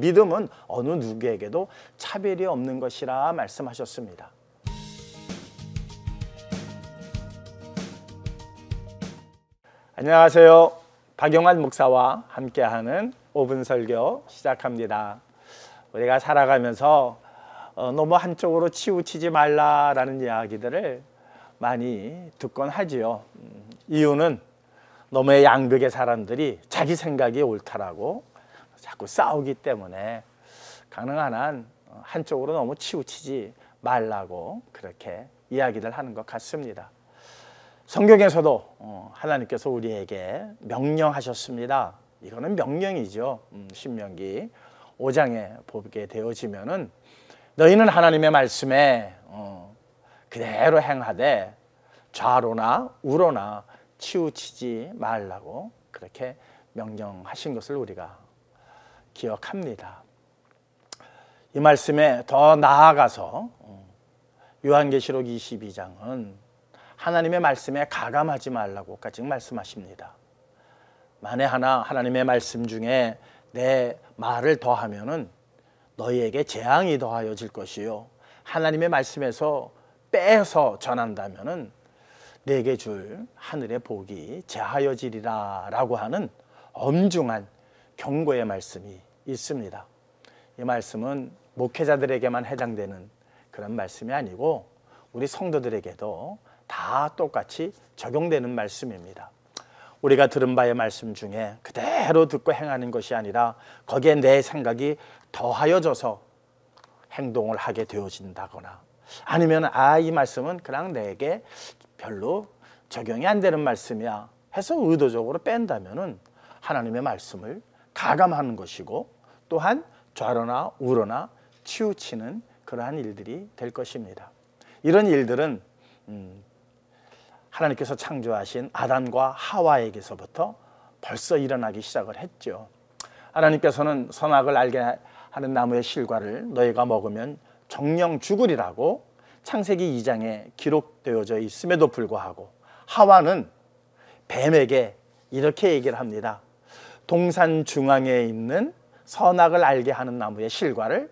믿음은 어느 누구에게도 차별이 없는 것이라 말씀하셨습니다. 안녕하세요. 박영환 목사와 함께하는 5분 설교 시작합니다. 우리가 살아가면서 어, 너무 한쪽으로 치우치지 말라라는 이야기들을 많이 듣곤 하지요. 음, 이유는 너무의 양극의 사람들이 자기 생각이 옳다라고 자꾸 싸우기 때문에 가능한 한 어, 한쪽으로 너무 치우치지 말라고 그렇게 이야기를 하는 것 같습니다. 성경에서도 어, 하나님께서 우리에게 명령하셨습니다. 이거는 명령이죠. 음, 신명기 5장에 보게 되어지면은 너희는 하나님의 말씀에 어, 그대로 행하되 좌로나 우로나 치우치지 말라고 그렇게 명령하신 것을 우리가 기억합니다. 이 말씀에 더 나아가서 어, 요한계시록 22장은 하나님의 말씀에 가감하지 말라고까지 말씀하십니다. 만에 하나 하나님의 말씀 중에 내 말을 더하면은 너희에게 재앙이 더하여질 것이요 하나님의 말씀에서 빼서 전한다면은 내게 줄 하늘의 복이 제하여지리라라고 하는 엄중한 경고의 말씀이 있습니다. 이 말씀은 목회자들에게만 해당되는 그런 말씀이 아니고 우리 성도들에게도 다 똑같이 적용되는 말씀입니다. 우리가 들은 바의 말씀 중에 그대로 듣고 행하는 것이 아니라 거기에 내 생각이 더하여져서 행동을 하게 되어진다거나 아니면 아이 말씀은 그냥 내게 별로 적용이 안 되는 말씀이야 해서 의도적으로 뺀다면 하나님의 말씀을 가감하는 것이고 또한 좌로나 우로나 치우치는 그러한 일들이 될 것입니다. 이런 일들은 음, 하나님께서 창조하신 아담과 하와에게서부터 벌써 일어나기 시작을 했죠. 하나님께서는 선악을 알게 하는 나무의 실과를 너희가 먹으면 정령 죽으리라고 창세기 2장에 기록되어져 있음에도 불구하고 하와는 뱀에게 이렇게 얘기를 합니다. 동산 중앙에 있는 선악을 알게 하는 나무의 실과를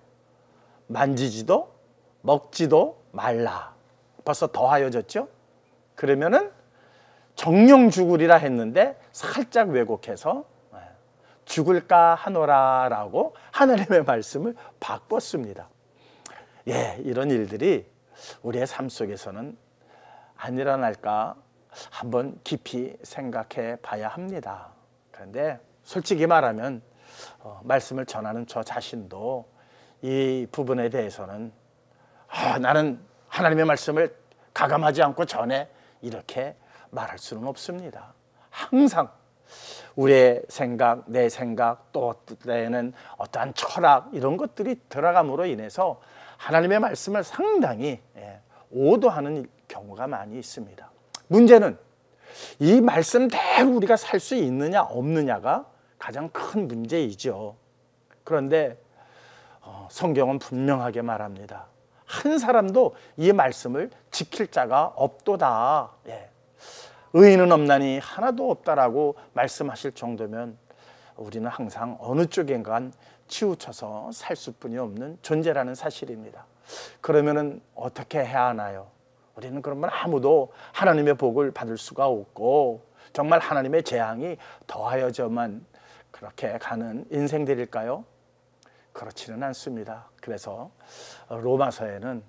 만지지도 먹지도 말라. 벌써 더하여졌죠? 그러면은 정령 죽으리라 했는데 살짝 왜곡해서 예, 죽을까 하노라라고 하나님의 말씀을 바꿨습니다. 예, 이런 일들이 우리의 삶 속에서는 안 일어날까 한번 깊이 생각해 봐야 합니다. 그런데 솔직히 말하면 어, 말씀을 전하는 저 자신도 이 부분에 대해서는 아, 나는 하나님의 말씀을 가감하지 않고 전해 이렇게 말할 수는 없습니다. 항상 우리의 생각, 내 생각, 또때는 어떠한 철학 이런 것들이 들어감으로 인해서 하나님의 말씀을 상당히 예, 오도하는 경우가 많이 있습니다. 문제는 이 말씀대로 우리가 살 수 있느냐 없느냐가 가장 큰 문제이죠. 그런데 어, 성경은 분명하게 말합니다. 한 사람도 이 말씀을 지킬 자가 없도다. 예. 의인은 없나니 하나도 없다라고 말씀하실 정도면 우리는 항상 어느 쪽인간 치우쳐서 살 수뿐이 없는 존재라는 사실입니다. 그러면은 어떻게 해야 하나요? 우리는 그러면 아무도 하나님의 복을 받을 수가 없고 정말 하나님의 재앙이 더하여져만 그렇게 가는 인생들일까요? 그렇지는 않습니다. 그래서 로마서에는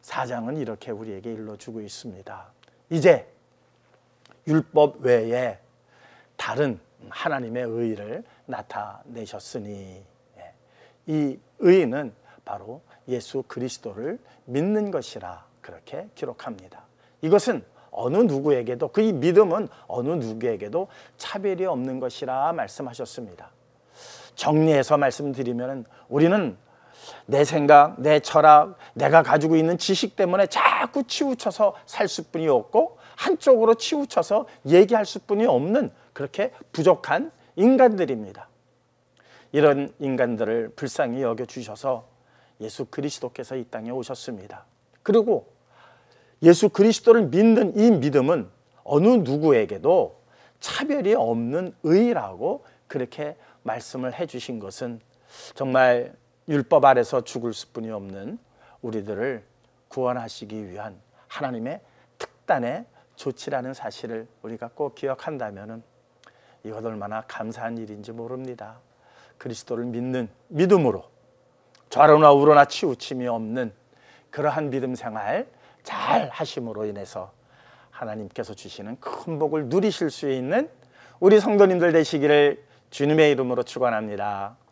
사장은 이렇게 우리에게 일러주고 있습니다. 이제 율법 외에 다른 하나님의 의를 나타내셨으니 예. 이 의는 바로 예수 그리스도를 믿는 것이라 그렇게 기록합니다. 이것은 어느 누구에게도 그 믿음은 어느 누구에게도 차별이 없는 것이라 말씀하셨습니다. 정리해서 말씀드리면 우리는 내 생각, 내 철학, 내가 가지고 있는 지식 때문에 자꾸 치우쳐서 살 수뿐이 없고 한쪽으로 치우쳐서 얘기할 수뿐이 없는 그렇게 부족한 인간들입니다. 이런 인간들을 불쌍히 여겨 주셔서 예수 그리스도께서 이 땅에 오셨습니다. 그리고 예수 그리스도를 믿는 이 믿음은 어느 누구에게도 차별이 없는 의라고 그렇게 말씀을 해 주신 것은 정말 율법 아래서 죽을 수뿐이 없는 우리들을 구원하시기 위한 하나님의 특단의 조치라는 사실을 우리가 꼭기억한다면 이것 얼마나 감사한 일인지 모릅니다. 그리스도를 믿는 믿음으로 좌로나 우로나 치우침이 없는 그러한 믿음 생활 잘 하심으로 인해서 하나님께서 주시는 큰 복을 누리실 수 있는 우리 성도님들 되시기를 주님의 이름으로 축원합니다.